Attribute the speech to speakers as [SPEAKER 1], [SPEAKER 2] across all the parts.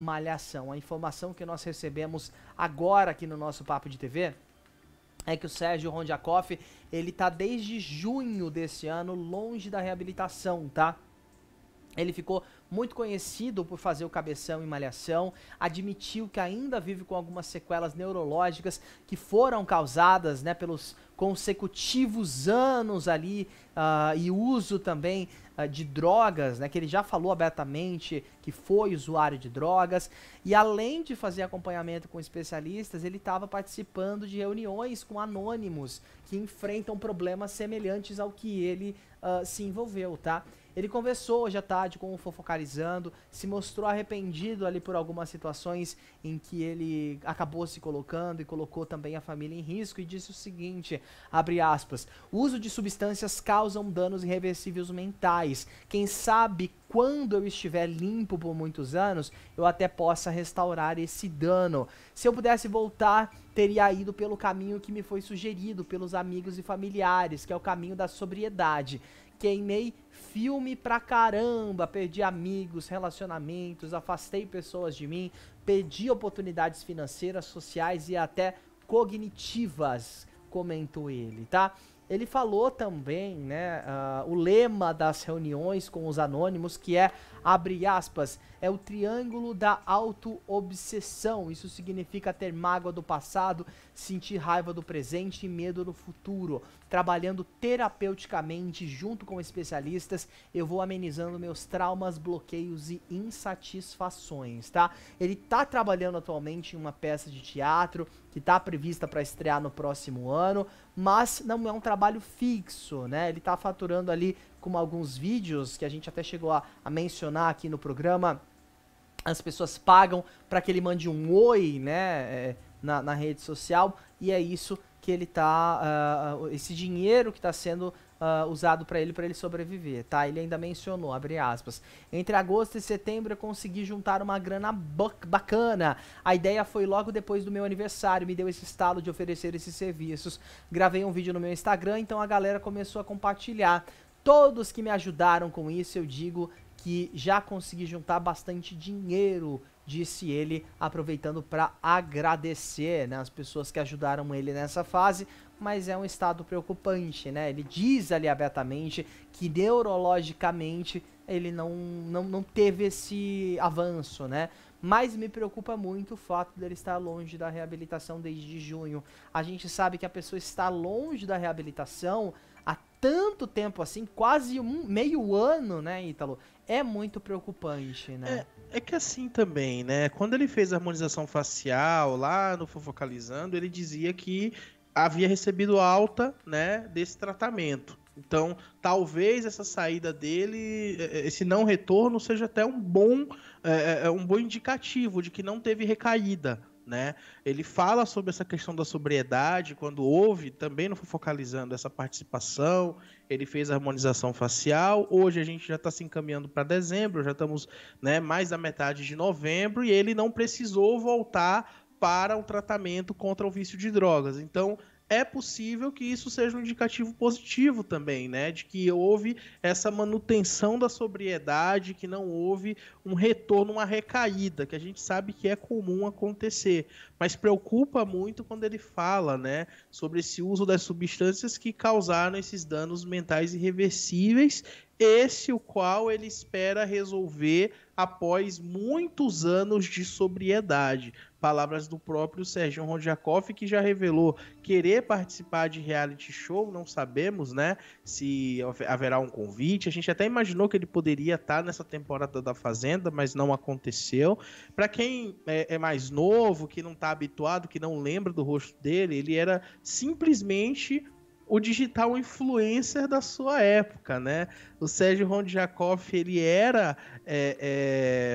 [SPEAKER 1] Malhação. A informação que nós recebemos agora aqui no nosso Papo de TV é que o Sérgio Rondiakoff, ele tá desde junho desse ano longe da reabilitação, tá? Ele ficou muito conhecido por fazer o cabeção em malhação, admitiu que ainda vive com algumas sequelas neurológicas que foram causadas né, pelos consecutivos anos ali uh, e uso também uh, de drogas, né, que ele já falou abertamente que foi usuário de drogas. E além de fazer acompanhamento com especialistas, ele estava participando de reuniões com anônimos que enfrentam problemas semelhantes ao que ele uh, se envolveu, tá? Ele conversou hoje à tarde com o Fofocarizando, se mostrou arrependido ali por algumas situações em que ele acabou se colocando e colocou também a família em risco e disse o seguinte, abre aspas, o uso de substâncias causam danos irreversíveis mentais. Quem sabe quando eu estiver limpo por muitos anos, eu até possa restaurar esse dano. Se eu pudesse voltar, teria ido pelo caminho que me foi sugerido pelos amigos e familiares, que é o caminho da sobriedade queimei filme pra caramba, perdi amigos, relacionamentos, afastei pessoas de mim, perdi oportunidades financeiras, sociais e até cognitivas, comentou ele, tá? Ele falou também, né, uh, o lema das reuniões com os anônimos, que é, abre aspas, é o triângulo da auto-obsessão. Isso significa ter mágoa do passado, sentir raiva do presente e medo do futuro. Trabalhando terapeuticamente junto com especialistas, eu vou amenizando meus traumas, bloqueios e insatisfações, tá? Ele tá trabalhando atualmente em uma peça de teatro que tá prevista para estrear no próximo ano, mas não é um trabalho trabalho fixo, né? Ele está faturando ali, como alguns vídeos que a gente até chegou a, a mencionar aqui no programa, as pessoas pagam para que ele mande um oi, né? É, na, na, rede social e é isso que ele tá. Uh, esse dinheiro que está sendo Uh, usado para ele para ele sobreviver, tá? Ele ainda mencionou, abre aspas, entre agosto e setembro eu consegui juntar uma grana bacana. A ideia foi logo depois do meu aniversário, me deu esse estalo de oferecer esses serviços. Gravei um vídeo no meu Instagram, então a galera começou a compartilhar. Todos que me ajudaram com isso, eu digo que já consegui juntar bastante dinheiro disse ele, aproveitando para agradecer né, as pessoas que ajudaram ele nessa fase, mas é um estado preocupante, né? Ele diz ali abertamente que neurologicamente ele não, não, não teve esse avanço, né? Mas me preocupa muito o fato dele estar longe da reabilitação desde junho. A gente sabe que a pessoa está longe da reabilitação tanto tempo assim, quase um meio ano, né, Ítalo? É muito preocupante, né?
[SPEAKER 2] É, é, que assim também, né? Quando ele fez a harmonização facial lá no Fofocalizando, ele dizia que havia recebido alta, né, desse tratamento. Então, talvez essa saída dele, é, é, esse não retorno, seja até um bom, é, é, um bom indicativo de que não teve recaída, né? Ele fala sobre essa questão da sobriedade, quando houve, também não foi focalizando essa participação, ele fez a harmonização facial, hoje a gente já está se encaminhando para dezembro, já estamos né, mais da metade de novembro, e ele não precisou voltar para o tratamento contra o vício de drogas. Então, é possível que isso seja um indicativo positivo também, né? De que houve essa manutenção da sobriedade, que não houve um retorno, uma recaída, que a gente sabe que é comum acontecer. Mas preocupa muito quando ele fala, né, sobre esse uso das substâncias que causaram esses danos mentais irreversíveis, esse o qual ele espera resolver após muitos anos de sobriedade. Palavras do próprio Sérgio Rondjakov, que já revelou querer participar de reality show, não sabemos, né, se haverá um convite. A gente até imaginou que ele poderia estar nessa temporada da Fazenda, mas não aconteceu. Para quem é, é mais novo, que não está habituado, que não lembra do rosto dele, ele era simplesmente o digital influencer da sua época, né? O Sérgio Rondiakoff, ele era é,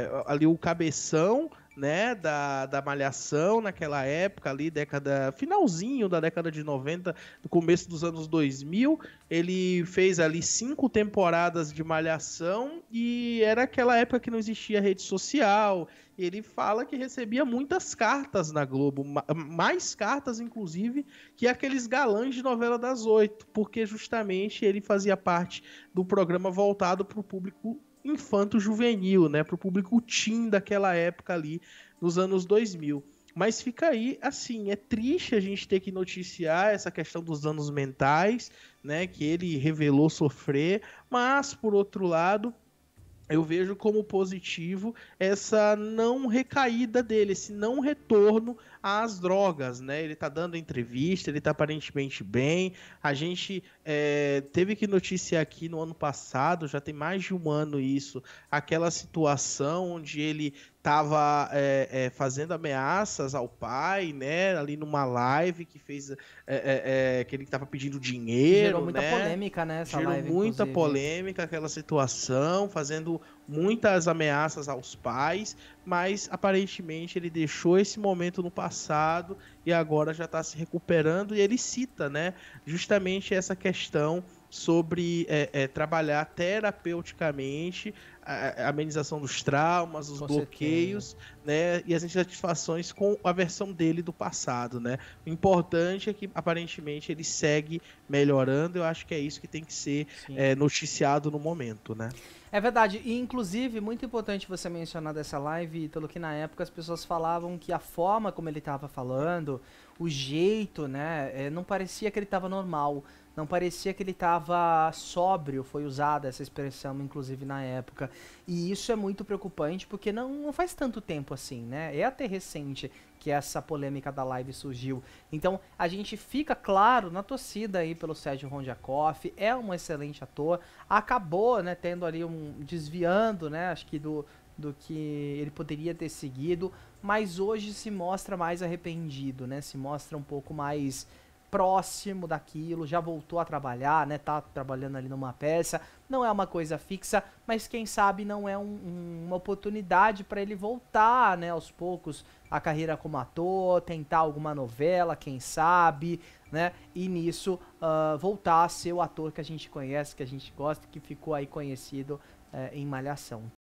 [SPEAKER 2] é, ali o cabeção né, da, da Malhação naquela época ali, década finalzinho da década de 90, do começo dos anos 2000, ele fez ali cinco temporadas de Malhação e era aquela época que não existia rede social. Ele fala que recebia muitas cartas na Globo, mais cartas inclusive que aqueles galãs de novela das oito, porque justamente ele fazia parte do programa voltado para o público infanto-juvenil, né? Pro público teen daquela época ali, nos anos 2000. Mas fica aí, assim, é triste a gente ter que noticiar essa questão dos danos mentais, né? Que ele revelou sofrer, mas, por outro lado, eu vejo como positivo essa não recaída dele, esse não retorno às drogas, né? Ele tá dando entrevista, ele tá aparentemente bem. A gente é, teve que noticiar aqui no ano passado, já tem mais de um ano isso, aquela situação onde ele tava é, é, fazendo ameaças ao pai, né? Ali numa live que fez é, é, é, que ele tava pedindo dinheiro, Gerou muita né? polêmica,
[SPEAKER 1] né? Essa Gerou live, muita inclusive. polêmica
[SPEAKER 2] aquela situação, fazendo muitas ameaças aos pais, mas aparentemente ele deixou esse momento no passado e agora já está se recuperando. E ele cita, né, justamente essa questão sobre é, é, trabalhar terapeuticamente a, a, amenização dos traumas, os com bloqueios, certeza. né, e as insatisfações com a versão dele do passado, né. O importante é que aparentemente ele segue melhorando. Eu acho que é isso que tem que ser é, noticiado no momento, né.
[SPEAKER 1] É verdade, e inclusive, muito importante você mencionar dessa live, Ítalo, que na época as pessoas falavam que a forma como ele estava falando, o jeito, né, é, não parecia que ele estava normal. Não parecia que ele estava sóbrio, foi usada essa expressão, inclusive, na época. E isso é muito preocupante, porque não, não faz tanto tempo assim, né? É até recente que essa polêmica da live surgiu. Então, a gente fica, claro, na torcida aí pelo Sérgio Rondiakoff, é um excelente ator. Acabou, né, tendo ali um... desviando, né, acho que do, do que ele poderia ter seguido, mas hoje se mostra mais arrependido, né? Se mostra um pouco mais próximo daquilo, já voltou a trabalhar, né? Tá trabalhando ali numa peça. Não é uma coisa fixa, mas quem sabe não é um, um, uma oportunidade para ele voltar, né? Aos poucos a carreira como ator, tentar alguma novela, quem sabe, né? E nisso uh, voltar a ser o ator que a gente conhece, que a gente gosta, que ficou aí conhecido uh, em Malhação.